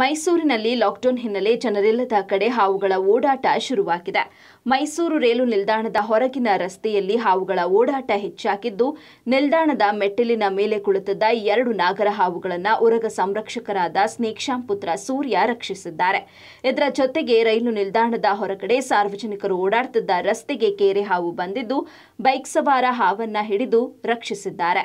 ಮೈಸೂರಿನಲ್ಲಿ ಲಾಕ್ಡೌನ್ ಹಿನ್ನೆಲೆ ಜನರಿಲ್ಲದ ಕಡೆ ಹಾವುಗಳ ಓಡಾಟ ಶುರುವಾಗಿದೆ ಮೈಸೂರು ರೈಲು ನಿಲ್ದಾಣದ ಹೊರಗಿನ ರಸ್ತೆಯಲ್ಲಿ ಹಾವುಗಳ ಓಡಾಟ ಹೆಚ್ಚಾಗಿದ್ದು ನಿಲ್ದಾಣದ ಮೆಟ್ಟಿಲಿನ ಮೇಲೆ ಕುಳಿತಿದ್ದ ಎರಡು ನಾಗರ ಹಾವುಗಳನ್ನು ಉರಗ ಸಂರಕ್ಷಕರಾದ ಸ್ನೇಕ್ಷಾಂ ಪುತ್ರ ಸೂರ್ಯ ರಕ್ಷಿಸಿದ್ದಾರೆ ಇದರ ಜೊತೆಗೆ ರೈಲು ನಿಲ್ದಾಣದ ಹೊರಗಡೆ ಸಾರ್ವಜನಿಕರು ಓಡಾಡುತ್ತಿದ್ದ ರಸ್ತೆಗೆ ಕೇರೆ ಹಾವು ಬಂದಿದ್ದು ಬೈಕ್ ಸವಾರ ಹಾವನ್ನ ಹಿಡಿದು ರಕ್ಷಿಸಿದ್ದಾರೆ